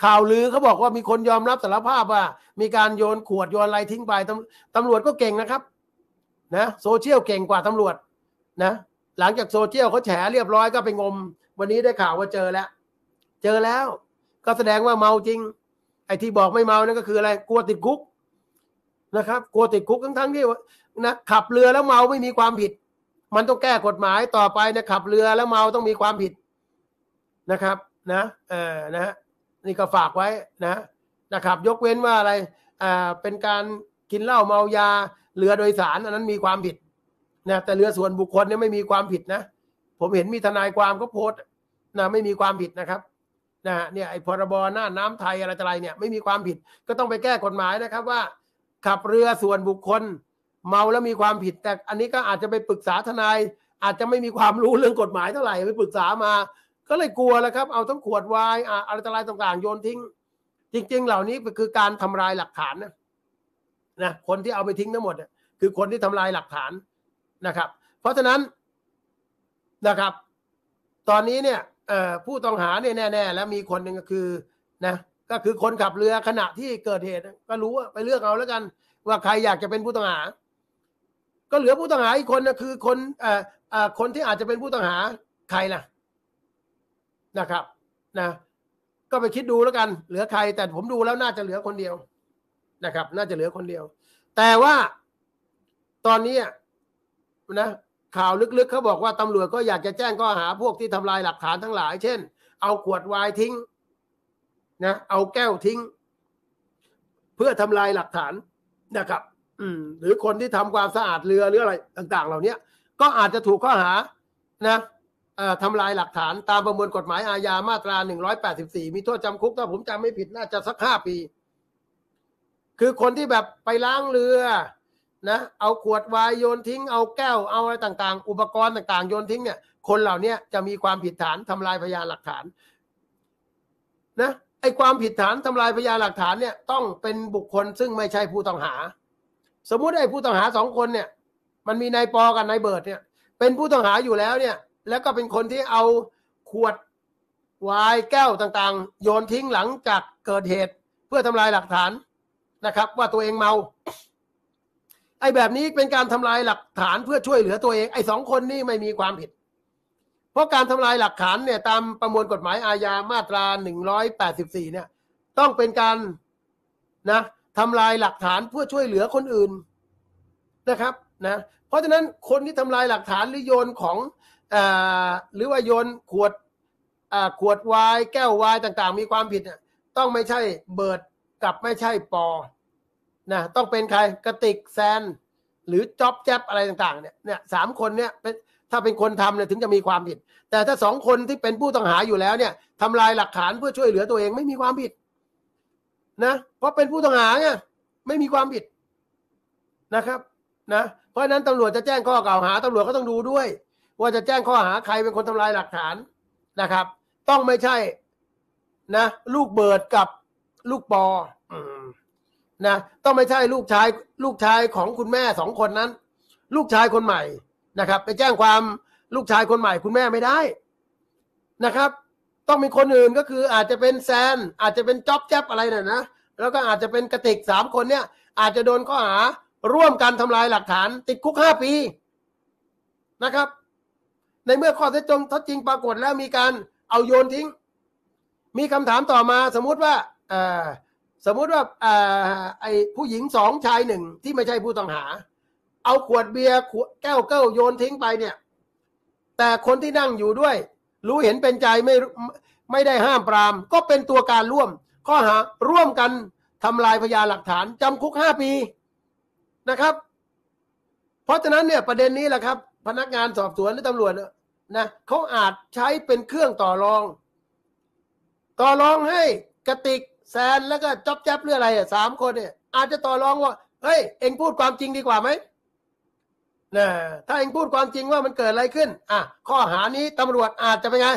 ข่าวลือเขาบอกว่ามีคนยอมรับสารภาพว่ามีการโยนขวดโยนอะไรทิ้งไปตำตำรวจก็เก่งนะครับ นะโซเชียลเก่งกว่าตำรวจนะหลังจากโซเชียลเขาแฉเรียบร้อยก็ไปงมวันนี้ได้ข่าวว่าเจอแล้วเจอแล้วก็แสดงว่าเมาจริง ไอ้ที่บอกไม่เมานั่นก็คืออะไรกลัวติดคุก นะครับกลัวติดคุกทั้งทั้งที่นะขับเรือแล้วเมา ไม่มีความผิด มันต้องแก้กฎหมายต่อไปนะขับเรือแล้วเมาต้องมีความผิดนะครับ นะเออนะ นี่ก็ฝากไว้นะ นะครับ ยกเว้นว่าอะไรอ่าเป็นการกินเหล้าเมายา เรือโดยสารอันนั้นมีความผิดนะแต่เรือส่วนบุคคลเนี่ยไม่มีความผิดนะ ผมเห็นมีทนายความก็โพสต์นะไม่มีความผิดนะครับนะฮะเนี่ยไอ้พรบหน้า น้ำไทยอะไรต่อะไรเนี่ยไม่มีความผิดก็ต้องไปแก้กฎหมายนะครับ ว่า ขับเรือส่วนบุคคลเมาแล้วมีความผิด แต่อันนี้ก็อาจจะไปปรึกษาทนายอาจจะไม่มีความรู้เรื่องกฎหมายเท่าไหร่ไปปรึกษามา ก็เลยกลัวแล้วครับ เอาทั้งขวดวายอะไรต่ะไรต่างๆ โยนทิ้ง จริง ๆ เหล่านี้คือการทำลายหลักฐานนะนะคนที่เอาไปทิ้งทั้งหมดคือ คนที่ทำลายหลักฐานนะครับ เพราะฉะนั้นนะครับ ตอนนี้เนี่ยผู้ต้องหาเนี่ยแน่ๆแล้วมีคนหนึ่งก็คือ นะก็คือคนขับเรือขณะที่เกิดเหตุก็รู้ว่าไปเลือกเอาแล้วกัน ว่าใครอยากจะเป็นผู้ต้องหา ก็เหลือผู้ต้องหาอีกคนคือคน เอ่อเอ่อคนที่อาจจะเป็นผู้ต้องหาใครล่ะ นะครับนะ ก็ไปคิดดูแล้วกันเหลือใครแต่ผมดูแล้วน่าจะเหลือคนเดียว นะครับ น่าจะเหลือคนเดียว แต่ว่าตอนนี้นะข่าวลึกๆ เขา บอกว่าตำรวจก็อยากจะแจ้งข้อหา พวกที่ทำลายหลักฐานทั้งหลาย เช่น เอาขวดวายทิ้งนะ เอาแก้วทิ้ง เพื่อทำลายหลักฐานนะครับ อืม หรือคนที่ทำความสะอาดเรือหรืออะไรต่าง ๆ เหล่านี้ก็อาจจะถูกข้อหา นะทำลายหลักฐาน ตามประมวลกฎหมายอาญามาตรา184มีโทษจำคุกถ้าผมจำไม่ผิดน่าจะสักห้าปี คือคนที่แบบไปล้างเรือนะเอาขวดวายโยนทิ้ง เอาแก้วเอาอะไรต่างๆ อุปกรณ์ต่างๆโยนทิ้งเนี่ยคนเหล่านี้จะมีความผิดฐานทำลายพยานหลักฐานนะไอความผิดฐานทำลายพยานหลักฐานเนี่ยต้องเป็นบุคคลซึ่งไม่ใช่ผู้ต้องหา สมมุติไอผู้ต้องหาสองคนเนี่ยมันมีนายปอกับนายเบิร์ดเนี่ย เป็นผู้ต้องหาอยู่แล้วเนี่ยแล้วก็เป็นคนที่เอาขวดวายแก้วต่างๆ โยนทิ้งหลังจากเกิดเหตุเพื่อทำลายหลักฐานนะครับ ว่าตัวเองเมาไอ้แบบนี้เป็นการทำลายหลักฐานเพื่อช่วยเหลือตัวเองไอ้สองคนนี่ไม่มีความผิด เพราะการทำลายหลักฐานเนี่ย ตามประมวลกฎหมายอาญามาตราหนึ่งร้อยแปดสิบสี่เนี่ย ต้องเป็นการนะทำลายหลักฐานเพื่อช่วยเหลือคนอื่นนะครับ นะ เพราะฉะนั้นคนที่ทำลายหลักฐานหรือโยนของอหรือว่าโยนขวดขวดวาย แก้ววายต่าง ๆ มีความผิดต้องไม่ใช่เบิดกับไม่ใช่ปอนะต้องเป็นใครกระติกแซน หรือจ็อบแจ๊บอะไรต่างๆเนี่ยเนี่ยสามคนเนี่ยเป็นถ้าเป็นคนทำเนี่ยถึงจะมีความผิด แต่ถ้าสองคนที่เป็นผู้ต้องหาอยู่แล้วเนี่ยทำลายหลักฐานเพื่อช่วยเหลือตัวเองไม่มีความผิดนะเพราะเป็นผู้ต้องหาเนี่ย ไม่มีความผิดนะครับ นะเพราะนั้นตำรวจจะแจ้งข้อกล่าวหาตำรวจก็ต้องดูด้วย ว่าจะแจ้งข้อหาใครเป็นคนทำลายหลักฐานนะครับ ต้องไม่ใช่ นะลูกเบิดกับลูกปอนะต้องไม่ใช่ลูกชายลูกชายของคุณแม่สองคนนั้น ลูกชายคนใหม่นะครับ ไปแจ้งความลูกชายคนใหม่ คุณแม่ไม่ได้นะครับ ต้องมีคนอื่นก็คือ อาจจะเป็นแซนอาจจะเป็นจ็อบแจ๊บอะไรน่ะนะแล้วก็อาจจะเป็นกระติกสามคนเนี่ย อาจจะโดนข้อหาร่วมกันทำลายหลักฐาน ติดคุกห้าปีนะครับ ในเมื่อข้อเท็จจงทจริงปรากฏแล้วมีการเอาโยนทิ้ง มีคำถามต่อมาสมมติว่า เออสมมุติว่าอไอผู้หญิงสองชายหนึ่งที่ไม่ใช่ผู้ต้องหา เอาขวดเบียร์แก้วเก้าโยนทิ้งไปเนี่ย แต่คนที่นั่งอยู่ด้วย รู้เห็นเป็นใจไม่ไม่ได้ห้ามปราม ก็เป็นตัวการร่วม ข้อหาร่วมกันทำลายพยานหลักฐานจำคุกห้าปีนะครับ เพราะฉะนั้นเนี่ยประเด็นนี้แหละครับ พนักงานสอบสวนหรือตำรวจนะเขาอาจใช้เป็นเครื่องต่อรอง ต่อรองให้กระติกแซนแล้วก็จ๊อบแจ๊บเรื่องอะไรอ่ะสามคนเนี่ยอาจจะต่อรองว่า เฮ้ยเอ็งพูดความจริงดีกว่าไหมนะถ้าเอ็งพูดความจริงว่ามันเกิดอะไรขึ้นอ่ะข้อหานี้ตำรวจอาจจะเป็นไง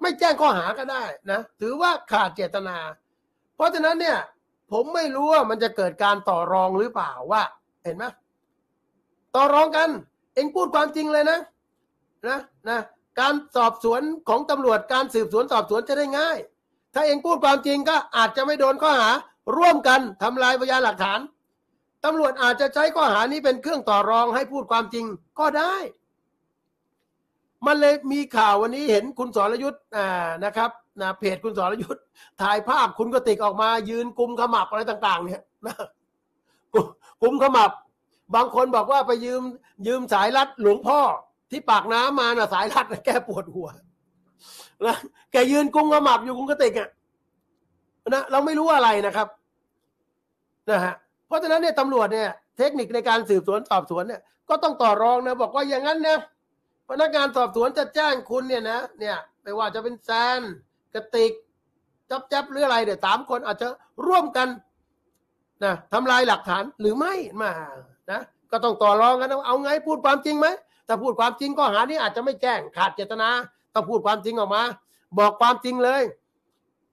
ไม่แจ้งข้อหาก็ได้นะถือว่าขาดเจตนา เพราะฉะนั้นเนี่ย ผมไม่รู้ว่ามันจะเกิดการต่อรองหรือเปล่าว่า เห็นไหมต่อรองกัน เอ็งพูดความจริงเลยนะ นะ นะการสอบสวนของตำรวจการสืบสวนสอบสวนจะได้ง่ายถ้าเองพูดความจริงก็อาจจะไม่โดนข้อหา ร่วมกันทำลายพยานหลักฐานตำรวจอาจจะใช้ข้อหานี้เป็นเครื่องต่อรองให้พูดความจริงก็ได้ มันเลยมีข่าววันนี้เห็นคุณสรยุทธ์นะครับนะเพจคุณสรยุทธ์ถ่ายภาพคุณกติกออกมา ยืนกุมขมับอะไรต่าง ๆ เนี่ยนะกุมขมับ บางคนบอกว่าไปยืม ยืมสายรัดหลวงพ่อที่ปากน้ำมานะสายรัดแก้ปวดหัวนะแกยืนกุ้งกระหมับอยู่กุ้งกระติกอ่ะนะเราไม่รู้อะไรนะครับนะฮะ เพราะฉะนั้นเนี่ยตำรวจเนี่ยเทคนิคในการสืบสวนสอบสวนเนี่ย ก็ต้องต่อรองนะ บอกว่าอย่างนั้นนะพนักงานสอบสวนจะแจ้งคุณเนี่ยนะเนี่ยไม่ว่าจะเป็นแซนกระติกจับจับหรืออะไรเดี่ยสามคนอาจจะร่วมกัน นะทำลายหลักฐานหรือไม่มา นะก็ต้องต่อรองกันเอาไงพูดความจริงไหมถ้าพูดความจริงก็หานี้อาจจะไม่แจ้งขาดเจตนาต้องพูดความจริงออกมา บอกความจริงเลย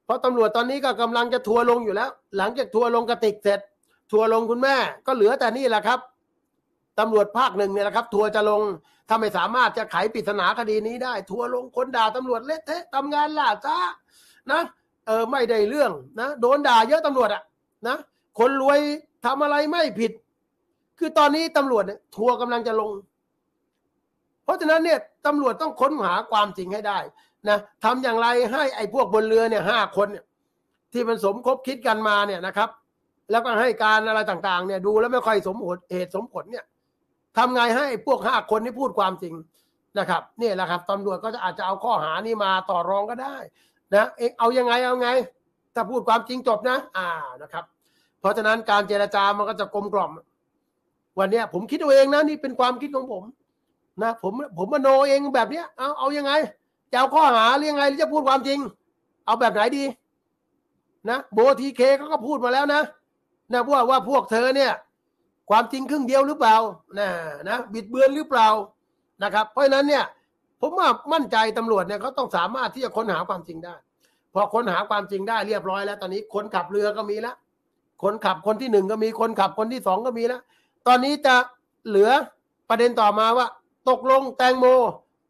เพราะตำรวจตอนนี้ก็ กำลังจะทัวลงอยู่แล้ว หลังจากทัวลงกระติกเสร็จ ทัวลงคุณแม่ ก็เหลือแต่นี่แหละครับตำรวจภาคหนึ่งเนี่ยแหละครับ ทัวจะลง ถ้าไม่สามารถจะไขปริศนาคดีนี้ได้ ทัวลงคนด่าตำรวจเละเทะทำงานล่าจ้านะเออไม่ได้เรื่องนะโดนด่า เยอะตำรวจอะนะคนรวยทำอะไรไม่ผิด คือตอนนี้ตำรวจเนี่ยทัวกำลังจะลงเพราะฉะนั้นเนี่ยตำรวจต้องค้นหาความจริงให้ได้นะทำอย่างไรให้ไอ้พวกบนเรือเนี่ยห้าคนเนี่ย ที่มันสมคบคิดกันมาเนี่ยนะครับ แล้วก็ให้การอะไรต่างๆเนี่ยดูแล้วไม่ค่อยสมเหตุเหตุสมผลเนี่ยทำไงให้พวกห้าคนที่พูดความจริงนะครับ นี่แหละครับตำรวจก็จะอาจจะเอาข้อหานี้มาต่อรองก็ได้นะ เองเอายังไงเอาไงถ้าพูดความจริงจบนะอ่านะครับ เพราะฉะนั้นการเจรจามันก็จะกลมกล่อม วันนี้ผมคิดเอาเองนะนี่เป็นความคิดของผมนะผมผมมโนเองแบบเนี้ยเอาเอายังไงจะเอาข้อหาเรือยงไงหรือจะพูดความจริง เอาแบบไหนดีนะโบทีเคเขาก็พูดมาแล้วนะนะว่าว่าพวกเธอเนี่ย ความจริงครึ่งเดียวหรือเปล่านะนะบิดเบือนหรือเปล่านะครับ เพราะฉะนั้นเนี่ย ผมว่ามั่นใจตำรวจเนี่ยเขาต้องสามารถที่จะค้นหาความจริงได้พอค้นหาความจริงได้เรียบร้อยแล้ว ตอนนี้คนขับเรือก็มีแล้วคนขับคนที่หนึ่งก็มีคนขับคนที่สองก็มีแล้วตอนนี้จะเหลือประเด็นต่อมาว่าตกลงแตงโม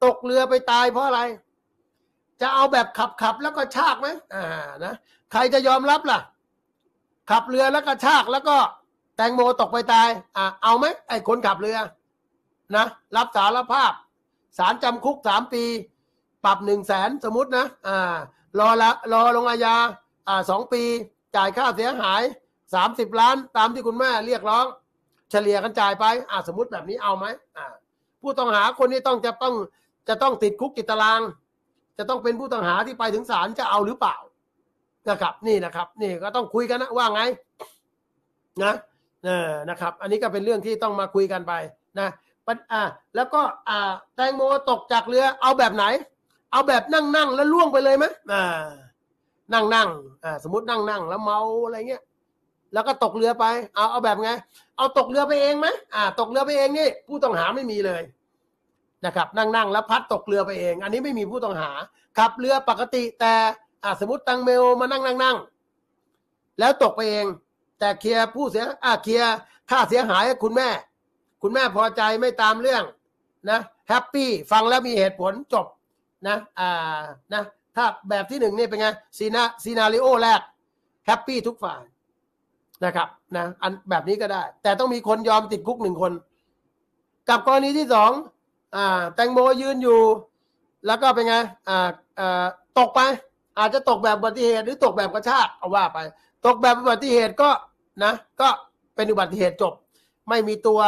ตกเรือไปตายเพราะอะไร จะเอาแบบขับขับแล้วก็ชากไหมอ่านะใครจะยอมรับล่ะ ขับเรือแล้วก็ชากแล้วก็แตงโมตกไปตายอ่าเอาไหมไอ้คนขับเรือ นะรับสารภาพสารจำคุกสามปี ปรับหนึ่งแสนสมมตินะอ่า รอละรอลงอาญาอ่าสองปี จ่ายค่าเสียหายสามสิบล้าน ตามที่คุณแม่เรียกร้อง เฉลี่ยกันจ่ายไปอ่าสมมติแบบนี้เอาไหมอ่าผู้ต้องหาคนนี้ต้องจะต้องจะต้องติดคุกติดตาราง จะต้องเป็นผู้ต้องหาที่ไปถึงศาลจะเอาหรือเปล่านะครับ นี่นะครับนี่ก็ต้องคุยกันนะว่าไงนะเออนะครับ อันนี้ก็เป็นเรื่องที่ต้องมาคุยกันไป นะปัญอ่าแล้วก็ อ่า แตงโมตกจากเรือ เอาแบบไหน เอาแบบนั่งนั่งแล้วล่วงไปเลยไหมอ่า นั่งนั่งอ่าสมมตินั่งนั่งแล้วเมาอะไรเงี้ยแล้วก็ตกเรือไป เอาเอาแบบไง เอาตกเรือไปเองไหม อ่า ตกเรือไปเองนี่ ผู้ต้องหาไม่มีเลยนะครับ นั่งนั่งแล้วพัดตกเรือไปเอง อันนี้ไม่มีผู้ต้องหาขับเรือปกติแต่อ่าสมมติตังเมลมานั่งนั่งนั่งแล้วตกไปเอง แต่เคลียร์ผู้เสียอ่าเคลียร์ค่าเสียหายคุณแม่ คุณแม่พอใจไม่ตามเรื่อง นะแฮปปี้ฟังแล้วมีเหตุผลจบนะอ่านะถ้าแบบที่หนึ่งนี่เป็นไงซีนาซีนาริโอแรกแฮปปี้ทุกฝ่ายนะครับนะอันแบบนี้ก็ได้ แต่ต้องมีคนยอมติดคุกหนึ่งคน กับกรณีที่สองอแตงโมยืนอยู่ แล้วก็เป็นไงตกไป อาจจะตกแบบอุบัติเหตุ หรือตกแบบกระชากเอาว่าไป ตกแบบอุบัติเหตุก็นะ ก็เป็นอุบัติเหตุจบ ไม่มีตัว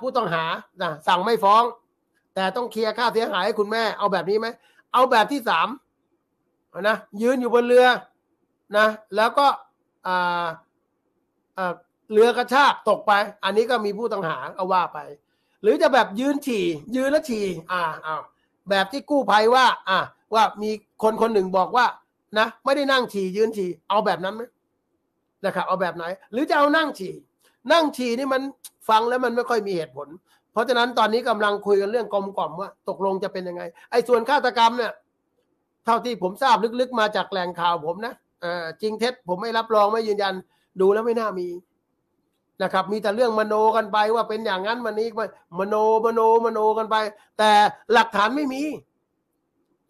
ผู้ต้องหานะสั่งไม่ฟ้อง แต่ต้องเคลียร์ค่าเสียหายให้คุณแม่เอาแบบนี้ไหมเอาแบบที่สามนะยืนอยู่บนเรือนะ แล้วก็อ่าเรือกระชากตกไป อันนี้ก็มีผู้ต้องหาเอาว่าไป หรือจะแบบยืนฉี่ ยืนแล้วฉี่อ่าอาแบบที่กู้ภัยว่า อ่าว่ามีคนคนหนึ่งบอกว่า นะ ไม่ได้นั่งฉี่ยืนฉี่ เอาแบบนั้นไหมนะครับเอาแบบไหน หรือจะเอานั่งฉี่ นั่งฉี่นี่มันฟังแล้วมันไม่ค่อยมีเหตุผล เพราะฉะนั้นตอนนี้กำลังคุยกันเรื่องกลมกล่อมว่า ตกลงจะเป็นยังไง ไอ้ส่วนฆาตกรรมเนี่ยเท่าที่ผมทราบลึกๆมาจากแหล่งข่าวผมนะจริงเท็จผมไม่รับรองไม่ยืนยันดูแล้วไม่น่ามี นะครับ มีแต่เรื่องมโนกันไปว่าเป็นอย่างนั้นมันนี้มโนมโน มโนกันไป แต่หลักฐานไม่มี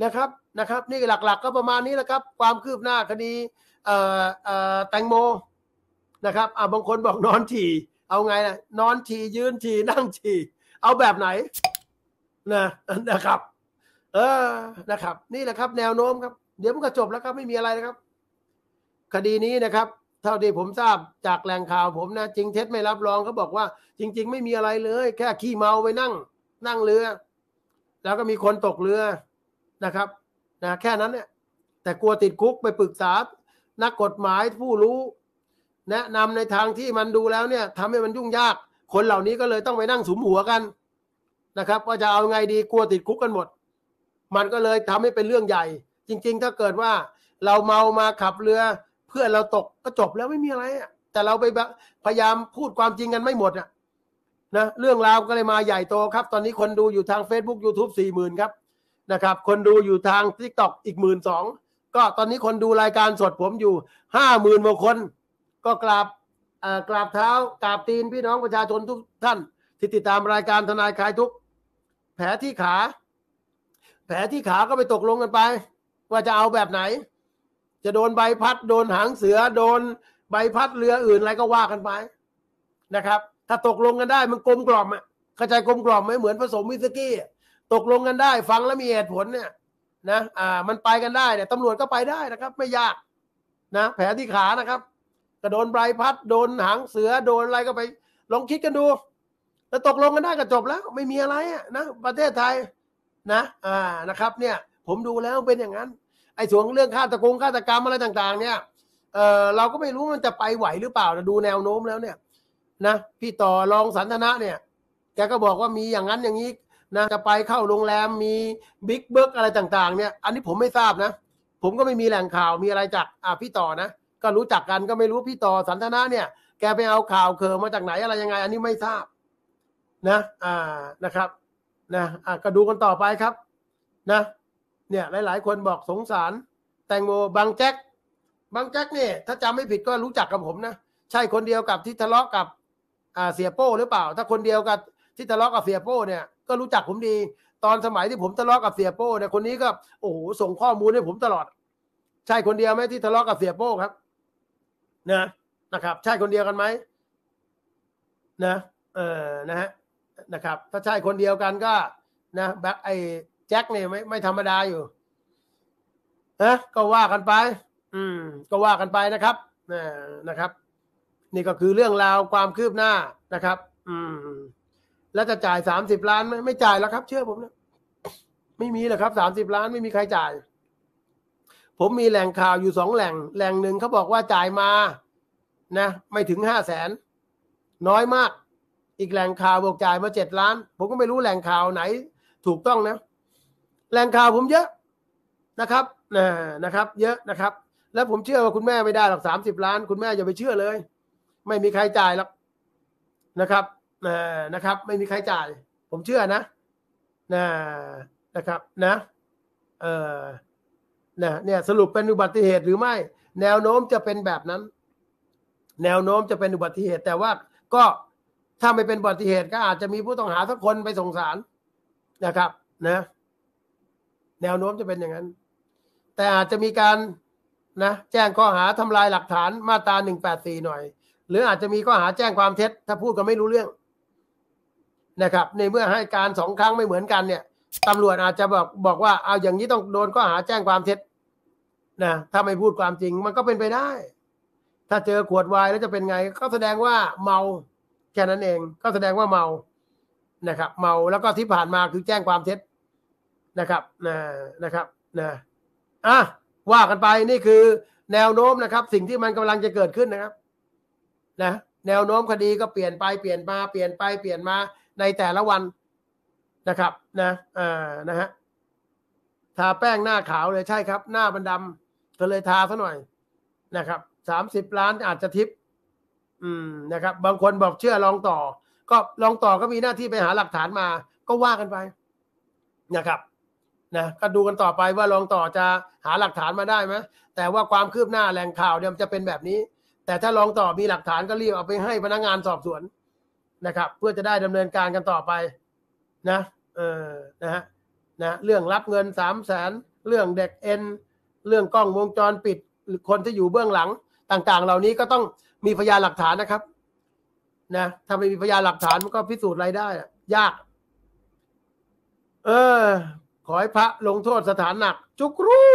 นะครับนะครับ นี่หลักๆกก็ประมาณนี้แหละครับ ความคืบหน้า คดีแตงโมนะครับอ่าบางคนบอกนอนทีเอาไงนะนอนทียืนทีนั่งทีเอาแบบไหนนะนะครับ เออนะครับ นี่แหละครับ แนวโน้มครับเดี๋ยวมันก็จบแล้วครับไม่มีอะไรนะครับ คดีนี้นะครับเท่าที่ผมทราบจากแหล่งข่าวผมนะจริงเท็จไม่รับรองเขาบอกว่า จริงๆ ไม่มีอะไรเลย แค่ขี้เมาไปนั่ง นั่งเรือ แล้วก็มีคนตกเรือนะครับ นะแค่นั้นเนี่ย แต่กลัวติดคุกไปปรึกษานักกฎหมายผู้รู้แนะนำในทางที่มันดูแล้วเนี่ยทำให้มันยุ่งยาก คนเหล่านี้ก็เลยต้องไปนั่งสุมหัวกันนะครับว่าจะเอาไงดีกลัวติดคุกกันหมด มันก็เลยทำให้เป็นเรื่องใหญ่ จริง ๆ ถ้าเกิดว่า เราเมามาขับเรือเพื่อเราตกก็จบแล้วไม่มีอะไรอ่ะแต่เราไปพยายามพูดความจริงกันไม่หมดอ่ะนะเรื่องราวก็เลยมาใหญ่โตครับ ตอนนี้คนดูอยู่ทาง Facebook YouTube 4 0 0่นครับนะครับ คนดูอยู่ทาง TikTok อีกหมื่นสองก็ตอนนี้คนดูรายการสดผมอยู่ห้าหมื่นกว่าคน ก็กราบกราบเท้ากราบตีนพี่น้องประชาชนทุกท่าน ที่ติดตามรายการทนายคลายทุก แผลที่ขา แผลที่ขาก็ไปตกลงกันไป ว่าจะเอาแบบไหนจะโดนใบพัด โดนหางเสือโดนใบพัดเรืออื่นอะไรก็ว่ากันไป นะครับ ถ้าตกลงกันได้มันกลมกล่อมอ่ะเข้าใจกลมกล่อมไหมเหมือนผสมวิสกี้ ตกลงกันได้ ฟังแล้วมีเหตุผลเนี่ย นะ อ่า มันไปกันได้เนี่ยตำรวจก็ไปได้นะครับ ไม่ยาก นะแผลที่ขานะครับกระโดนใบพัดโดนหางเสือโดนอะไรก็ไปลองคิดกันดูแล้วตกลงกันได้ก็จบแล้วไม่มีอะไรนะประเทศไทยนะอ่านะครับ เนี่ย ผมดูแล้วเป็นอย่างนั้นไอ้ส่วนเรื่องฆาตกงฆาตกรรมอะไรต่างๆ เนี่ย เออเราก็ไม่รู้มันจะไปไหวหรือเปล่าแต่ดูแนวโน้มแล้วเนี่ย นะพี่ต่อรองสันทนะเนี่ย แกก็บอกว่ามีอย่างนั้นอย่างนี้นะจะไปเข้าโรงแรมมีบิ๊กเบิร์กอะไรต่างๆเนี่ย อันนี้ผมไม่ทราบนะผมก็ไม่มีแหล่งข่าวมีอะไรจาก อ่าพี่ต่อนะก็รู้จักกันก็ไม่รู้พี่ต่อสันทนะเนี่ย แกไปเอาข่าวเคอมาจากไหนอะไรยังไง อันนี้ไม่ทราบ นะอ่านะครับ นะอ่ะก็ดูกันต่อไปครับ นะเนี่ยหลายๆคนบอกสงสาร แตงโมบางแจ็คบางแจ็คเนี่ยถ้าจำไม่ผิดก็รู้จักกับผมนะใช่คนเดียวกับที่ทะเลาะกับ อ่าเสียโป้หรือเปล่า ถ้าคนเดียวกับ ที่ทะเลาะกับเสียโป้เนี่ยก็รู้จักผมดี ตอนสมัยที่ผมทะเลาะกับเสียโป้เนี่ยคนนี้ก็โอ้โหส่งข้อมูลให้ผมตลอด ใช่คนเดียวไหมที่ทะเลาะกับเสียโป้ครับนะนะครับ ใช่คนเดียวกันไหมนะ เออนะฮะนะครับ ถ้าใช่คนเดียวกันก็ นะ แบ็คไอแจ็คเนี่ย ไม่ไม่ธรรมดา อยู่นะก็ว่ากันไป อืม ก็ว่ากันไปนะครับนะครับ นี่ก็คือเรื่องราวความคืบหน้านะครับ อืม แล้วจะจ่ายสามสิบล้านไม่ไม่จ่ายแล้วครับ เชื่อผมนะไม่มีหรอครับสามสิบล้านไม่มีใครจ่าย ผมมีแหล่งข่าวอยู่สองแหล่ง แหล่งหนึ่งเขาบอกว่าจ่ายมานะไม่ถึงห้าแสนน้อยมาก อีกแหล่งข่าวบอกจ่ายมาเจ็ดล้าน ผมก็ไม่รู้แหล่งข่าวไหน ถูกต้องนะแรงข่าวผมเยอะนะครับนะนะครับ เยอะนะครับ แล้ว ผมเชื่อว่าคุณแม่ไม่ได้หรอกสามสิบล้าน คุณแม่อย่าไปเชื่อเลย ไม่มีใครจ่ายหรอกนะครับนะนะครับ ไม่มีใครจ่าย ผมเชื่อนะนะนะครับ นะ เออนะเนี่ย สรุปเป็นอุบัติเหตุหรือไม่ แนวโน้มจะเป็นแบบนั้น แนวโน้มจะเป็นอุบัติเหตุแต่ว่าก็ถ้าไม่เป็นอุบัติเหตุก็อาจจะมีผู้ต้องหาสักคนไปส่งสารนะครับ นะแนวโน้มจะเป็นอย่างนั้น แต่อาจจะมีการนะแจ้งข้อหาทำลายหลักฐานมาตราหนึ่งแปดสี่หน่อย หรืออาจจะมีข้อหาแจ้งความเท็จ ถ้าพูดกันไม่รู้เรื่องนะครับ ในเมื่อให้การสองครั้งไม่เหมือนกันเนี่ยตำรวจอาจจะบอกบอกว่าเอาอย่างนี้ต้องโดนข้อหาแจ้งความเท็จนะถ้าไม่พูดความจริงมันก็เป็นไปได้ ถ้าเจอขวดวายแล้วจะเป็นไง ก็แสดงว่าเมาแค่นั้นเอง ก็แสดงว่าเมานะครับ เมาแล้วก็ที่ผ่านมาคือแจ้งความเท็จนะครับนะนะครับนะอ่ะว่ากันไป นี่คือ แนวโน้มนะครับ สิ่งที่มันกำลังจะเกิดขึ้นนะครับนะแนวโน้มคดีก็เปลี่ยนไปเปลี่ยนมา เปลี่ยนไปเปลี่ยนมาในแต่ละวันนะครับ นะอ่านะฮะทาแป้งหน้าขาวเลยใช่ครับ หน้ามันดำก็เลยทาซะหน่อยนะครับสามสิบล้านอาจจะทิปอืมนะครับ บางคนบอกเชื่อลองต่อ ก็ลองต่อก็มีหน้าที่ไปหาหลักฐานมา ก็ว่ากันไปนะครับนะก็ดูกันต่อไปว่ารองต่อจะหาหลักฐานมาได้ไหมแต่ว่าความคืบหน้าแหล่งข่าวเนี่ยจะเป็นแบบนี้ แต่ถ้ารองต่อมีหลักฐานก็รีบเอาไปให้พนักงานสอบสวน นะครับ เพื่อจะได้ดำเนินการกันต่อไป นะ เออนะฮะนะเรื่องรับเงินสามแสนเรื่องเด็กเอ็น เรื่องกล้องวงจรปิดคนที่อยู่เบื้องหลังต่างๆ เหล่านี้ก็ต้องมีพยานหลักฐานนะครับ นะถ้าไม่มีพยานหลักฐานมันก็พิสูจน์อะไรได้ยาก เออขอให้พระลงโทษสถานหนัก จุกรู้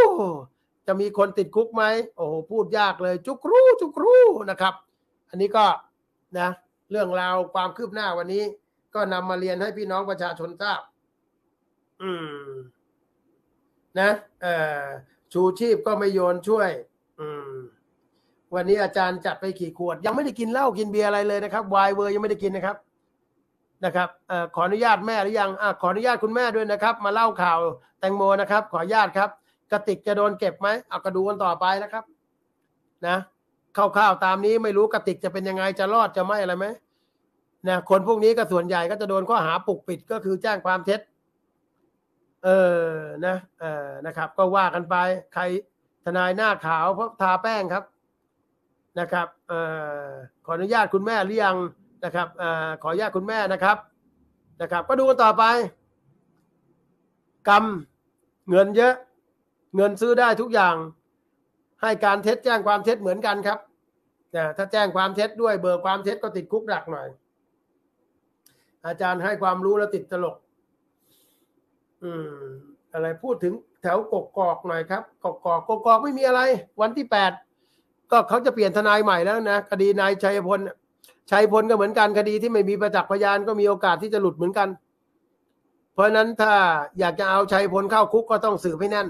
จะมีคนติดคุกไหมโอ้โหพูดยากเลย จุกรู้จุกรู้นะครับ อันนี้ก็นะ เรื่องราวความคืบหน้าวันนี้ ก็นำมาเรียนให้พี่น้องประชาชนทราบอืมนะเอ่อชูชีพก็ไม่โยนช่วย อืม วันนี้อาจารย์จัดไปขี่ขวด ยังไม่ได้กินเหล้ากินเบียร์อะไรเลยนะครับไวน์เวอร์ยังไม่ได้กินนะครับนะครับอขออนุญาตแม่หรือยังอขออนุญาตคุณแม่ด้วยนะครับ มาเล่าข่าวแตงโมนะครับ ขออนุญาตครับ กระติกจะโดนเก็บไหม เอากระดูกันต่อไปนะครับ นะขร่าวๆตามนี้ไม่รู้กระติกจะเป็นยังไง จะรอดจะไม่อะไรไหมนะคนพวกนี้ก็ส่วนใหญ่ก็จะโดนข้อหาปุกปิดก็คือแจ้งความเท็จ เออ นะเออนะครับ ก็ว่ากันไป ใครทนายหน้าขาวเพราะทาแป้งครับ นะครับ เออขออนุญาตคุณแม่หรือยังนะครับอขออนุญาตคุณแม่นะครับนะครับ ก็ดูกันต่อไป กรรมเงินเยอะ เงินซื้อได้ทุกอย่าง ให้การเท็จแจ้งความเท็จเหมือนกันครับนะถ้าแจ้งความเท็จด้วย เบอร์ความเท็จก็ติดคุกหนักหน่อย อาจารย์ให้ความรู้แล้วติดตลก อืมอะไรพูดถึงแถวกกกอกหน่อยครับกกกอกกกอกไม่มีอะไร วันที่แปดก็เขาจะเปลี่ยนทนายใหม่แล้วนะคดีนายชัยพลชัยพลก็เหมือนกันคดีที่ไม่มีประจักษ์พยานก็มีโอกาสที่จะหลุดเหมือนกัน เพราะนั้นถ้าอยากจะเอาชัยพลเข้าคุกก็ต้องสืบให้แน่น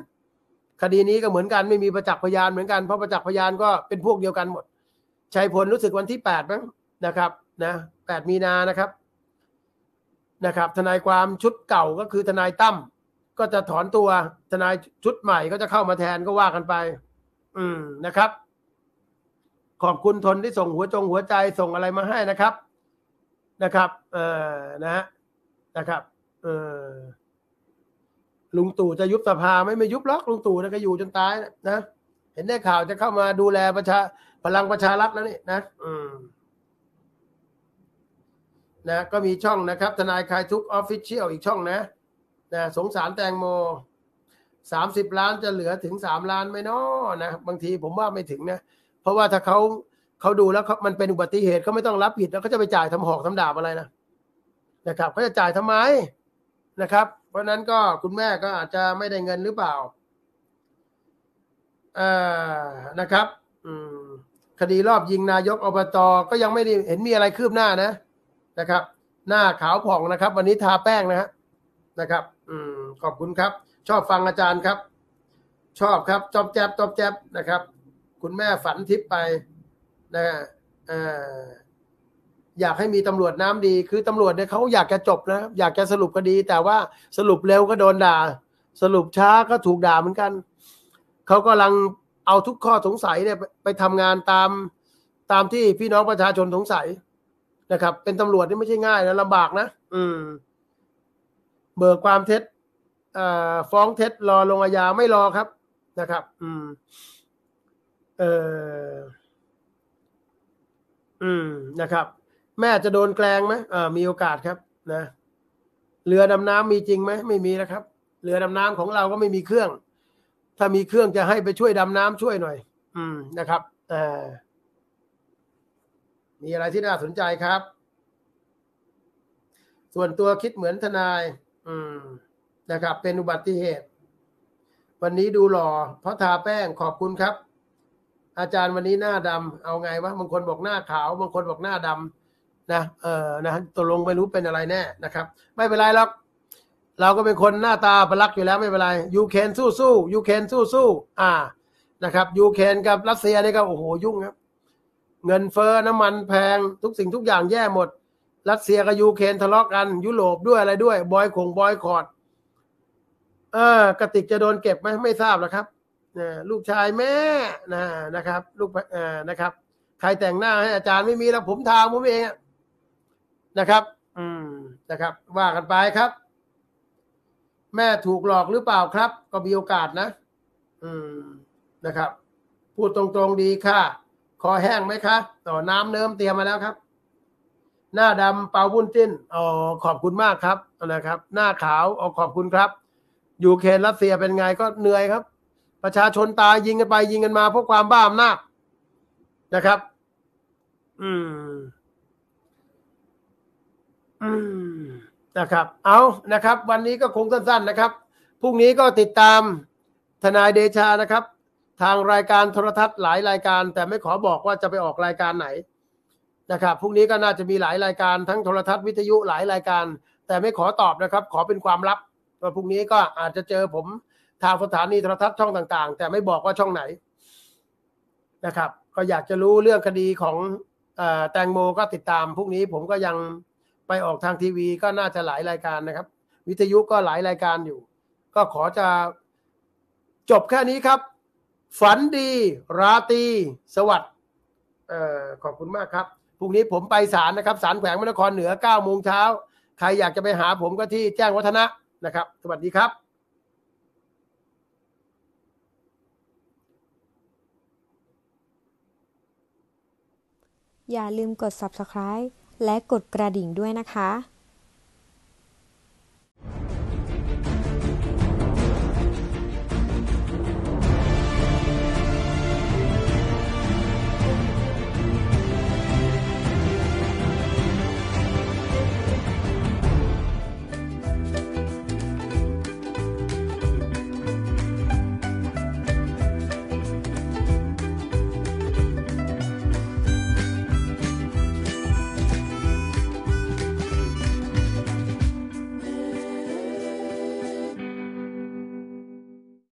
คดีนี้ก็เหมือนกันไม่มีประจักษ์พยานเหมือนกันเพราะประจักษ์พยานก็เป็นพวกเดียวกันหมดชัยพลรู้สึกวันที่แปดมั้งนะครับนะแปดมีนานะครับนะครับ ทนายความชุดเก่าก็คือทนายตั้มก็จะถอนตัว ทนายชุดใหม่ก็จะเข้ามาแทนก็ว่ากันไป อืมนะครับขอบคุณทนที่ส่งหัวจงหัวใจส่งอะไรมาให้นะครับ นะครับ เออนะนะครับ เออลุงตู่จะยุบสภาไม่ไม่ยุบล็อกลุงตู่นะก็อยู่จนตายนะเห็นได้ข่าวจะเข้ามาดูแลประชาพลังประชารัฐแล้วนี่นะอืม นะ ก็มีช่องนะครับทนายคลายทุกออฟฟิเชียลอีกช่องนะนะ สงสารแตงโมสามสิบล้านจะเหลือถึงสามล้านไหมนาะนะ บางทีผมว่าไม่ถึงนะเพราะว่าถ้าเขาเขาดูแล้วมันเป็นอุบัติเหตุเขาไม่ต้องรับผิดแล้วเขาจะไปจ่ายทำหอกทำดาบอะไรนะนะครับเขาจะจ่ายทำไม นะครับ เพราะนั้นก็คุณแม่ก็อาจจะไม่ได้เงินหรือเปล่าอ่นะครับ อืม คดีรอบยิงนายกอบตก็ยังไม่ได้เห็นมีอะไรคืบหน้านะนะครับ หน้าขาวผ่องนะครับ วันนี้ทาแป้งนะฮะนะครับ อืม ขอบคุณครับ ชอบฟังอาจารย์ครับ ชอบครับจอบแจบจอบแจบนะครับคุณแม่ฝันทิพย์ไป นะออยากให้มีตำรวจน้ำดี คือตำรวจเนี่ยเขาอยากจะจบนะ อยากจะสรุปคดี แต่ว่าสรุปเร็วก็โดนด่า สรุปช้าก็ถูกด่าเหมือนกัน เขากำลังเอาทุกข้อสงสัย เนี่ย ไปทำงานตามตามที่พี่น้องประชาชนสงสัย นะครับ เป็นตำรวจนี่ไม่ใช่ง่ายนะลำบากนะ อืม เบิกความเท็จฟ้องเท็จรอลงอาญาไม่รอครับ นะครับ อืมเอออืม นะครับ แม่จะโดนแกล้งไหมอ่า มีโอกาสครับ นะ เรือดำน้ำมีจริงไหม ไม่มีนะครับ เรือดำน้ำของเราก็ไม่มีเครื่อง ถ้ามีเครื่องจะให้ไปช่วยดำน้ำช่วยหน่อย อืม นะครับอ่ามีอะไรที่น่าสนใจครับ ส่วนตัวคิดเหมือนทนาย อืม นะครับ เป็นอุบัติเหตุ วันนี้ดูหล่อเพราะทาแป้ง ขอบคุณครับอาจารย์วันนี้หน้าดำเอาไงวะบางคนบอกหน้าขาว บางคนบอกหน้าดำ นะ เออนะตกลงไม่รู้เป็นอะไรแน่นะครับ ไม่เป็นไรหรอกเราก็เป็นคนหน้าตาประลักอยู่แล้วไม่เป็นไรยูเครนสู้สู้ยูเครนสู้สู้ อ่า นะครับยูเครนกับรัสเซียนี่ก็โอ้โหยุ่งครับ เงินเฟ้อน้ำมันแพง ทุกสิ่งทุกอย่างแย่หมด รัสเซียกับยูเครนทะเลาะกัน ยุโรปด้วยอะไรด้วย บอยคงบอยคอร์ดเออกระติกจะโดนเก็บไหมไม่ทราบนะครับลูกชายแม่ นะนะครับ ลูกนะครับ ใครแต่งหน้าให้อาจารย์ไม่มีแล้วผมทาผมเองนะครับ อืม นะครับ ว่ากันไปครับ แม่ถูกหลอกหรือเปล่าครับ ก็มีโอกาสนะ อืมนะครับ พูดตรงๆดีค่ะคอแห้งไหมคะ ต่อน้ำเนิ้มเตรียมมาแล้วครับ หน้าดำเปาบุ้นจิ้นอ๋อขอบคุณมากครับ นะครับ หน้าขาวอ๋อขอบคุณครับ อยู่เคนรัสเซียเป็นไงก็เหนื่อยครับประชาชนตายยิงกันไปยิงกันมาเพราะความบ้าอำนาจนะครับ อืม อืม นะครับ เอานะครับ วันนี้ก็คงสั้นๆนะครับ พรุ่งนี้ก็ติดตามทนายเดชานะครับ ทางรายการโทรทัศน์หลายรายการ แต่ไม่ขอบอกว่าจะไปออกรายการไหนนะครับ พรุ่งนี้ก็น่าจะมีหลายรายการทั้งโทรทัศน์วิทยุหลายรายการ แต่ไม่ขอตอบนะครับ ขอเป็นความลับว่าพรุ่งนี้ก็อาจจะเจอผมทางสถานีโทรทัศน์ช่องต่างๆ แต่ไม่บอกว่าช่องไหนนะครับ ก็อยากจะรู้เรื่องคดีของแตงโมก็ติดตามพวกนี้ผมก็ยังไปออกทางทีวีก็น่าจะหลายรายการนะครับ วิทยุก็หลายรายการอยู่ ก็ขอจะจบแค่นี้ครับ ฝันดีราตรีสวัสดีขอบคุณมากครับพรุ่งนี้ผมไปศาลนะครับศาลแขวงมนครเหนือ9โมงเช้าใครอยากจะไปหาผมก็ที่แจ้งวัฒนะนะครับ สวัสดีครับอย่าลืมกด subscribe และกดกระดิ่งด้วยนะคะ